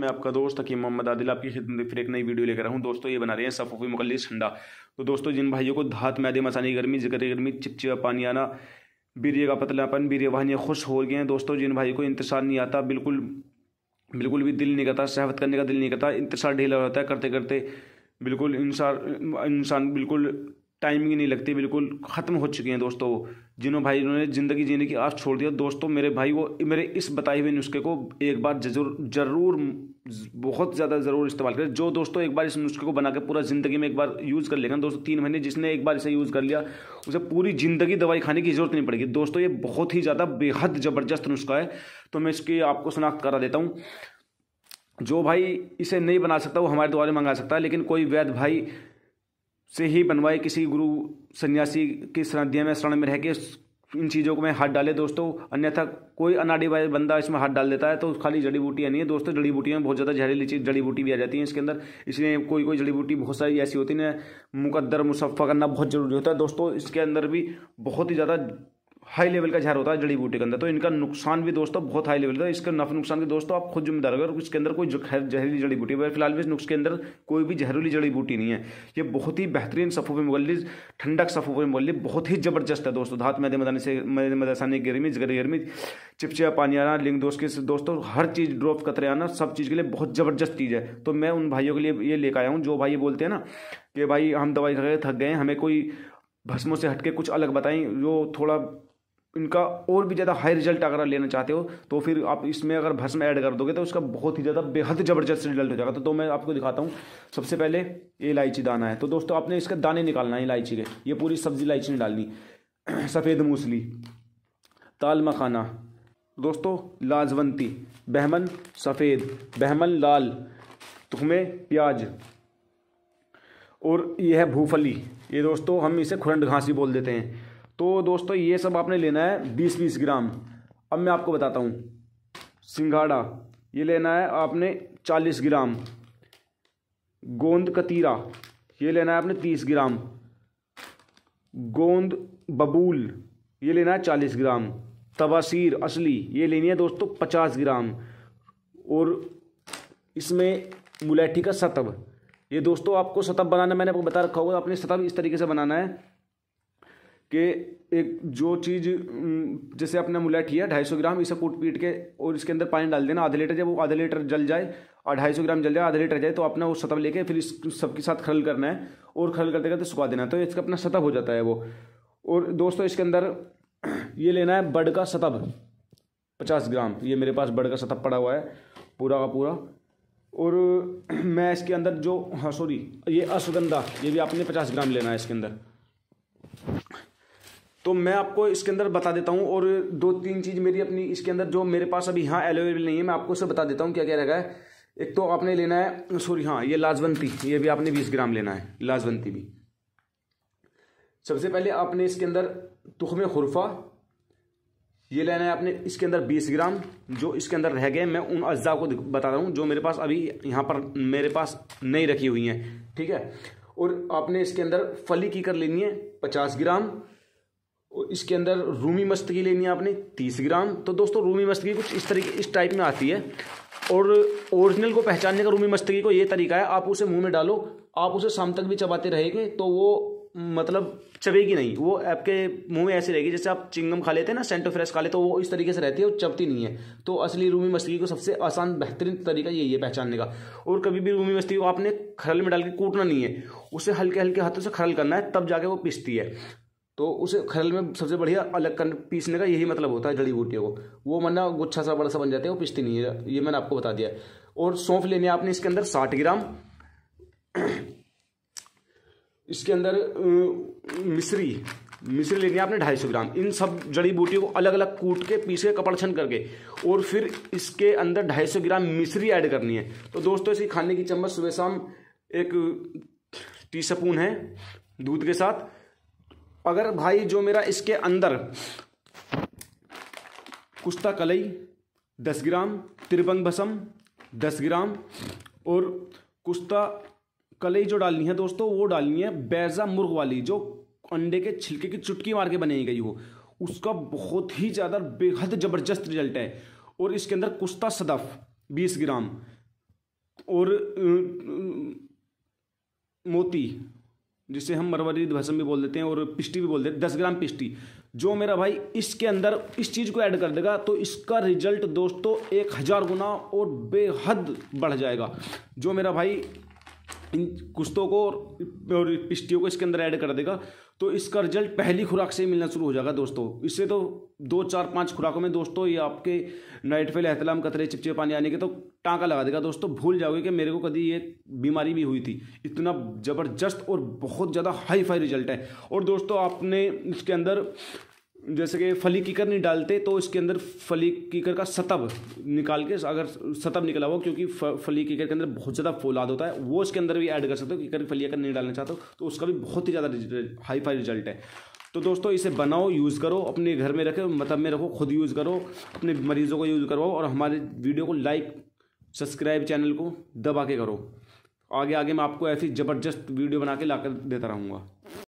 मैं आपका दोस्त हकीम मोहम्मद आदिल आपकी खिदमत फिर एक नई वीडियो लेकर हूँ दोस्तों ये बना रहे हैं सफोफी मुखलिस ठंडा तो दोस्तों जिन भाइयों को धात मैदे मसानी गर्मी जिक्र गर्मी चिपचिपा पानी आना बीरिए का पतलापन बीरिए वाहनियाँ खुश हो गए हैं दोस्तों जिन भाइयों को इंतजार नहीं आता बिल्कुल बिल्कुल भी दिल नहीं करता सहवत करने का दिल नहीं करता इंतजार ढीला रहता है करते करते बिल्कुल इंसान इंसान बिल्कुल टाइमिंग नहीं लगती बिल्कुल ख़त्म हो चुके हैं दोस्तों जिन्हों भाई उन्होंने ज़िंदगी जीने की आस छोड़ दिया दोस्तों मेरे भाई वो मेरे इस बताए हुए नुस्खे को एक बार जरूर जरूर बहुत ज़्यादा ज़रूर इस्तेमाल करें जो दोस्तों एक बार इस नुस्खे को बना के पूरा ज़िंदगी में एक बार यूज़ कर लेगा दोस्तों तीन महीने जिसने एक बार इसे यूज़ कर लिया उसे पूरी ज़िंदगी दवाई खाने की ज़रूरत नहीं पड़ेगी दोस्तों ये बहुत ही ज़्यादा बेहद ज़बरदस्त नुस्खा है तो मैं इसकी आपको शनाख्त करा देता हूँ जो भाई इसे नहीं बना सकता वो हमारे द्वारा मंगा सकता है लेकिन कोई वैध भाई से ही बनवाए किसी गुरु सन्यासी की शरणाध्या में शरण में रह के इन चीज़ों को मैं हाथ डाले दोस्तों अन्यथा कोई अनाड़ी वाले बंदा इसमें हाथ डाल देता है तो खाली जड़ी बूटियाँ नहीं है दोस्तों जड़ी बूटियों में बहुत ज़्यादा जहरीली चीज़ जड़ी बूटी भी आ जाती है इसके अंदर इसलिए कोई कोई जड़ी बूटी बहुत सारी ऐसी होती है मुकद्दर मुसफ़ा करना बहुत ज़रूरी होता है दोस्तों इसके अंदर भी बहुत ही ज़्यादा हाई लेवल का जहर होता है जड़ी बूटी के अंदर तो इनका नुकसान भी दोस्तों बहुत हाई लेवल का इसके नफ नुकसान के दोस्तों तो आप खुद जिम्मेदार अगर इसके अंदर कोई जहरीली जड़ी बूटी है फिलहाल भी इस नुस्खे के अंदर कोई भी जहरीली जड़ी बूटी नहीं है ये बहुत ही बेहतरीन सफ़ूफ मुगल ठंडक सफ़ूफ मुगल बहुत ही ज़बरदस्त है दोस्तों धात मैदे मदानी से मैदे मदसानी गर्मी गरी गर्मी चिपचिया पानी आना लिंग दोस्त के दोस्तों हर चीज़ ड्रॉप कतरे आना सब चीज़ के लिए बहुत ज़बरदस्त चीज़ है तो मैं उन भाइयों के लिए ये लेकर आया हूँ जो भाई बोलते हैं ना कि भाई हम दवाई खा गए थक गए हमें कोई भस्मों से हटके कुछ अलग बताएं जो थोड़ा इनका और भी ज़्यादा हाई रिजल्ट अगर लेना चाहते हो तो फिर आप इसमें अगर भस्म ऐड कर दोगे तो उसका बहुत ही ज़्यादा बेहद ज़बरदस्त रिजल्ट हो जाएगा तो, तो मैं आपको दिखाता हूँ सबसे पहले ये इलायची दाना है तो दोस्तों आपने इसका दाने निकालना है इलायची के ये पूरी सब्जी इलायची नहीं डालनी सफ़ेद मूसली ताल मखाना दोस्तों लाजवंती बहमन सफ़ेद बहमन लाल तुम्हें प्याज और यह है भूफली ये दोस्तों हम इसे खुरंड घास भी बोल देते हैं तो दोस्तों ये सब आपने लेना है बीस बीस ग्राम अब मैं आपको बताता हूँ सिंघाड़ा ये लेना है आपने चालीस ग्राम गोंद कतीरा ये लेना है आपने तीस ग्राम गोंद बबूल ये लेना है चालीस ग्राम तबासिर असली ये लेनी है दोस्तों पचास ग्राम और इसमें मुलैठी का सतब ये दोस्तों आपको सतब बनाना मैंने आपको बता रखा होगा आपने सतब इस तरीके से बनाना है कि एक जो चीज़ जैसे अपना मुलेट ही है ढाई सौ ग्राम इसे कूट पीट के और इसके अंदर पानी डाल देना आधा लीटर जब वो आधा लीटर जल जाए और ढाई सौ ग्राम जल जाए आधा लीटर जाए तो अपना वो सतह लेके फिर इस सबके साथ खरल करना है और खरल करते तो करते सुखा देना है तो इसका अपना सतह हो जाता है वो और दोस्तों इसके अंदर ये लेना है बड़ का सतब पचास ग्राम ये मेरे पास बड़ का सतब पड़ा हुआ है पूरा का पूरा और मैं इसके अंदर जो हाँ सॉरी ये अश्वगंधा ये भी आपने पचास ग्राम लेना है इसके अंदर तो मैं आपको इसके अंदर बता देता हूँ और दो तीन चीज़ मेरी अपनी इसके अंदर जो मेरे पास अभी यहाँ अवेलेबल नहीं है मैं आपको इसे बता देता हूँ क्या क्या रहेगा है एक तो आपने लेना है सॉरी हाँ ये लाजवंती ये भी आपने बीस ग्राम लेना है लाजवंती भी सबसे पहले आपने इसके अंदर तुखम खुरफा ये लेना है आपने इसके अंदर बीस ग्राम जो इसके अंदर रह गए मैं उन अज्जा को बता रहा हूँ जो मेरे पास अभी यहाँ पर मेरे पास नहीं रखी हुई हैं ठीक है और आपने इसके अंदर फली की कर लेनी है पचास ग्राम इसके अंदर रूमी मस्तकी लेनी है आपने तीस ग्राम तो दोस्तों रूमी मस्तकी कुछ इस तरीके इस टाइप में आती है और ओरिजिनल को पहचानने का रूमी मस्तकी को ये तरीका है आप उसे मुंह में डालो आप उसे शाम तक भी चबाते रहेंगे तो वो मतलब चबेगी नहीं वो आपके मुंह में ऐसी रहेगी जैसे आप चिंगम खा लेते हैं ना सेंटो फ्रेश खा लेते तो वो इस तरीके से रहती है और चबती नहीं है तो असली रूमी मछली को सबसे आसान बेहतरीन तरीका यही है पहचानने का और कभी भी रूमी मछली को आपने खरल में डाल के कूटना नहीं है उसे हल्के हल्के हाथों से खरल करना है तब जाके वो पिसती है तो उसे खरल में सबसे बढ़िया अलग कर पीसने का यही मतलब होता है जड़ी बूटियों को वो मरना गुच्छा सा बड़ा सा बन जाते हैं वो पिसती नहीं है ये मैंने आपको बता दिया और सौंफ लेने आपने इसके अंदर साठ ग्राम इसके अंदर मिश्री मिश्री लेनी है आपने ढाई सौ ग्राम इन सब जड़ी बूटियों को अलग अलग कूट के पीस के कपड़ छन करके और फिर इसके अंदर ढाई सौ ग्राम मिश्री ऐड करनी है तो दोस्तों इसी खाने की चम्मच सुबह शाम एक टी स्पून है दूध के साथ अगर भाई जो मेरा इसके अंदर कुश्ता कलई दस ग्राम त्रिभंग भसम दस ग्राम और कुश्ता कलई जो डालनी है दोस्तों वो डालनी है बैजा मुर्ग वाली जो अंडे के छिलके की चुटकी मार के बनाई गई हो उसका बहुत ही ज़्यादा बेहद ज़बरदस्त रिजल्ट है और इसके अंदर कुश्ता सदफ बीस ग्राम और मोती जिसे हम मरवरी भसम भी बोल देते हैं और पिस्टी भी बोल देते हैं दस ग्राम पिस्टी जो मेरा भाई इसके अंदर इस चीज़ को ऐड कर देगा तो इसका रिजल्ट दोस्तों एक हज़ार गुना और बेहद बढ़ जाएगा जो मेरा भाई इन कुश्तों को और पिस्टियों को इसके अंदर ऐड कर देगा तो इसका रिजल्ट पहली खुराक से ही मिलना शुरू हो जाएगा दोस्तों इससे तो दो चार पाँच खुराकों में दोस्तों ये आपके नाइट फेल एहतलाम कतरे चिपचिपे पानी आने के तो टाँका लगा देगा दोस्तों भूल जाओगे कि मेरे को कभी ये बीमारी भी हुई थी इतना ज़बरदस्त और बहुत ज़्यादा हाई फाई रिजल्ट है और दोस्तों आपने इसके अंदर जैसे कि फली कीकर नहीं डालते तो इसके अंदर फली कीकर का सतब निकाल के अगर सतब निकला हो क्योंकि फली कीकर के अंदर बहुत ज़्यादा फौलाद होता है वो इसके अंदर भी ऐड कर सकते हो कीकर फली अगर नहीं डालना चाहते हो तो उसका भी बहुत ही ज़्यादा हाई फाई रिजल्ट है तो दोस्तों इसे बनाओ यूज़ करो अपने घर में रखो मतलब में रखो खुद यूज़ करो अपने मरीज़ों को यूज़ करवाओ और हमारे वीडियो को लाइक सब्सक्राइब चैनल को दबा के करो आगे आगे मैं आपको ऐसी ज़बरदस्त वीडियो बना के ला कर देता रहूँगा